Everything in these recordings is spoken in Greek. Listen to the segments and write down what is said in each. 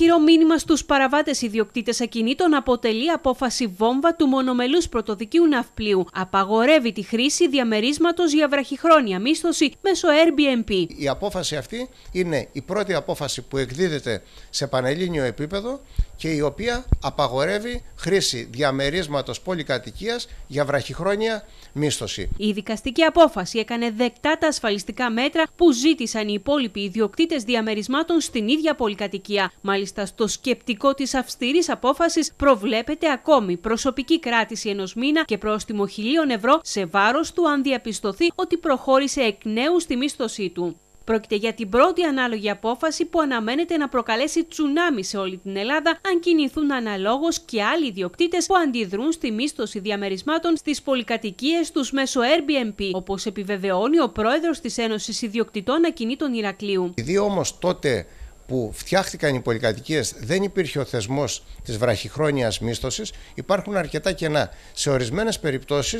Ηχηρό μήνυμα στους παραβάτες ιδιοκτήτες ακινήτων αποτελεί απόφαση βόμβα του μονομελούς πρωτοδικίου ναυπλίου. Απαγορεύει τη χρήση διαμερίσματος για βραχυχρόνια μίσθωση μέσω Airbnb. Η απόφαση αυτή είναι η πρώτη απόφαση που εκδίδεται σε πανελλήνιο επίπεδο και η οποία απαγορεύει χρήση διαμερίσματος πολυκατοικίας για βραχυχρόνια μίσθωση. Η δικαστική απόφαση έκανε δεκτά τα ασφαλιστικά μέτρα που ζήτησαν οι υπόλοιποι ιδιοκτήτες διαμερισμάτων στην ίδια πολυκατοικία. Μάλιστα Μάλιστα, στο σκεπτικό της αυστηρής απόφασης προβλέπεται ακόμη προσωπική κράτηση ενός μήνα και πρόστιμο χιλίων ευρώ σε βάρος του αν διαπιστωθεί ότι προχώρησε εκ νέου στη μίσθωσή του. Πρόκειται για την πρώτη ανάλογη απόφαση που αναμένεται να προκαλέσει τσουνάμι σε όλη την Ελλάδα, αν κινηθούν αναλόγως και άλλοι ιδιοκτήτες που αντιδρούν στη μίσθωση διαμερισμάτων στις πολυκατοικίες τους μέσω Airbnb, όπως επιβεβαιώνει ο πρόεδρος της Ένωσης Ιδιοκτητών Ακινήτων Ηρακλείου. όμως τότε που φτιάχτηκαν οι πολυκατοικίες, δεν υπήρχε ο θεσμός της βραχυχρόνιας μίσθωσης, υπάρχουν αρκετά κενά. Σε ορισμένες περιπτώσεις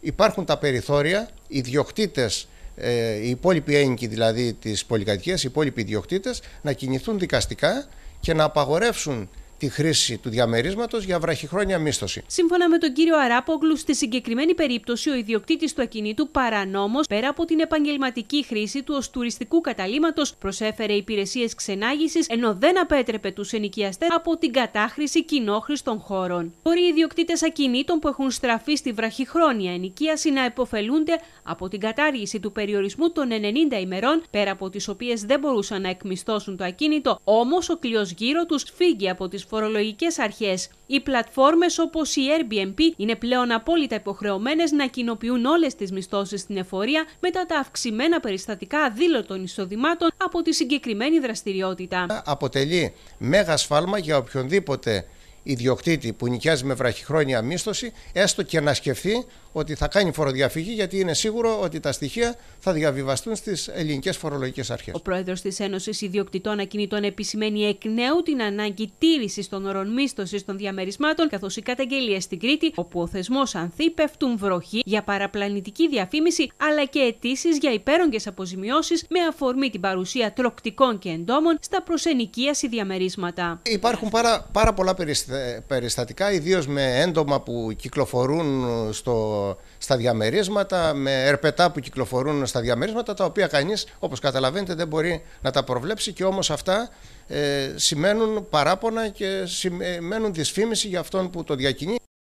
υπάρχουν τα περιθώρια, οι διοκτήτες, ε, οι υπόλοιποι έγκοι δηλαδή της πολυκατοικίας, οι υπόλοιποι να κινηθούν δικαστικά και να απαγορεύσουν τη χρήση του διαμερίσματος για βραχυχρόνια μίσθωση. Σύμφωνα με τον κύριο Αράπογλου, στη συγκεκριμένη περίπτωση, ο ιδιοκτήτης του ακινήτου παρανόμως, πέρα από την επαγγελματική χρήση του ως τουριστικού καταλήματο, προσέφερε υπηρεσίες ξενάγησης, ενώ δεν απέτρεπε τους ενοικιαστές από την κατάχρηση κοινόχρηστων χώρων. Μπορεί οι ιδιοκτήτες ακινήτων που έχουν στραφεί στη βραχυχρόνια ενοικίαση να επωφελούνται από την κατάργηση του περιορισμού των 90 ημερών, πέρα από τις οποίες δεν μπορούσαν να εκμισθώσουν το ακίνητο, όμως ο κλειός γύρω τους φύγει από τις φορολογικές αρχές. Οι πλατφόρμες όπως η Airbnb είναι πλέον απόλυτα υποχρεωμένες να κοινοποιούν όλες τις μισθώσεις στην εφορία μετά τα αυξημένα περιστατικά αδήλωτων εισοδημάτων από τη συγκεκριμένη δραστηριότητα. Αποτελεί μέγα σφάλμα για οποιονδήποτε ιδιοκτήτη που νοικιάζει με βραχυχρόνια μίσθωση, έστω και να σκεφτεί ότι θα κάνει φοροδιαφυγή, γιατί είναι σίγουρο ότι τα στοιχεία θα διαβιβαστούν στις ελληνικές φορολογικές αρχές. Ο πρόεδρος της Ένωσης Ιδιοκτητών Ακινητών επισημαίνει εκ νέου την ανάγκη τήρησης των ορών μίσθωσης των διαμερισμάτων, καθώς οι καταγγελίες στην Κρήτη, όπου ο θεσμός ανθεί, βροχή για παραπλανητική διαφήμιση, αλλά και αιτήσεις για υπέρογγες αποζημιώσεις με αφορμή την παρουσία τροκτικών και εντόμων στα προσενοικίαση διαμερίσματα. Υπάρχουν πάρα, πάρα πολλά περιστατικά περιστατικά, ιδίως με έντομα που κυκλοφορούν στο, στα διαμερίσματα, με ερπετά που κυκλοφορούν στα διαμερίσματα, τα οποία κανείς, όπως καταλαβαίνετε, δεν μπορεί να τα προβλέψει και όμως αυτά ε, σημαίνουν παράπονα και σημαίνουν δυσφήμιση για αυτόν που το διακινεί.